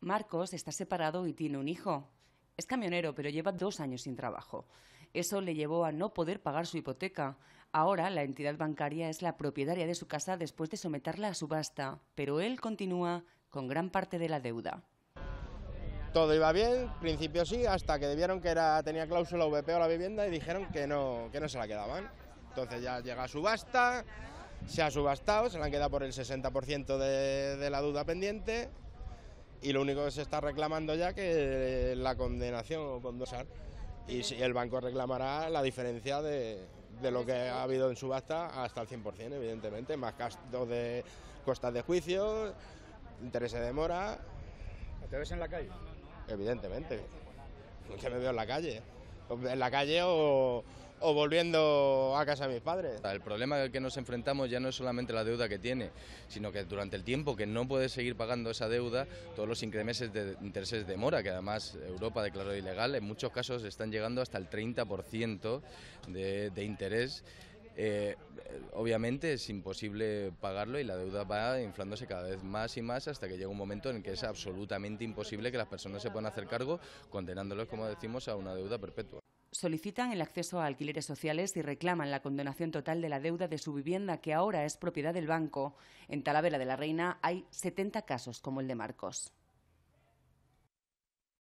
Marcos está separado y tiene un hijo. Es camionero, pero lleva dos años sin trabajo. Eso le llevó a no poder pagar su hipoteca. Ahora la entidad bancaria es la propietaria de su casa después de someterla a subasta, pero él continúa con gran parte de la deuda. Todo iba bien, principio sí, hasta que debieron que era, tenía cláusula VP o la vivienda y dijeron que no, que no se la quedaban. Entonces ya llega a subasta, se ha subastado, se la han quedado por el 60% de la deuda pendiente y lo único que se está reclamando ya que la condenación o condosar y el banco reclamará la diferencia de, lo que ha habido en subasta hasta el 100%, evidentemente, más gastos de costas de juicio, interés de mora. ¿Te ves en la calle? Evidentemente, que me veo en la calle, en la calle o o volviendo a casa de mis padres. El problema al que nos enfrentamos ya no es solamente la deuda que tiene, sino que durante el tiempo que no puede seguir pagando esa deuda, todos los incrementos de intereses de mora, que además Europa declaró ilegal, en muchos casos están llegando hasta el 30% de, interés. Eh, obviamente es imposible pagarlo y la deuda va inflándose cada vez más y más hasta que llega un momento en que es absolutamente imposible que las personas se puedan hacer cargo, condenándolos, como decimos, a una deuda perpetua solicitan el acceso a alquileres sociales y reclaman la condonación total de la deuda de su vivienda que ahora es propiedad del banco. En Talavera de la Reina hay 70 casos como el de Marcos.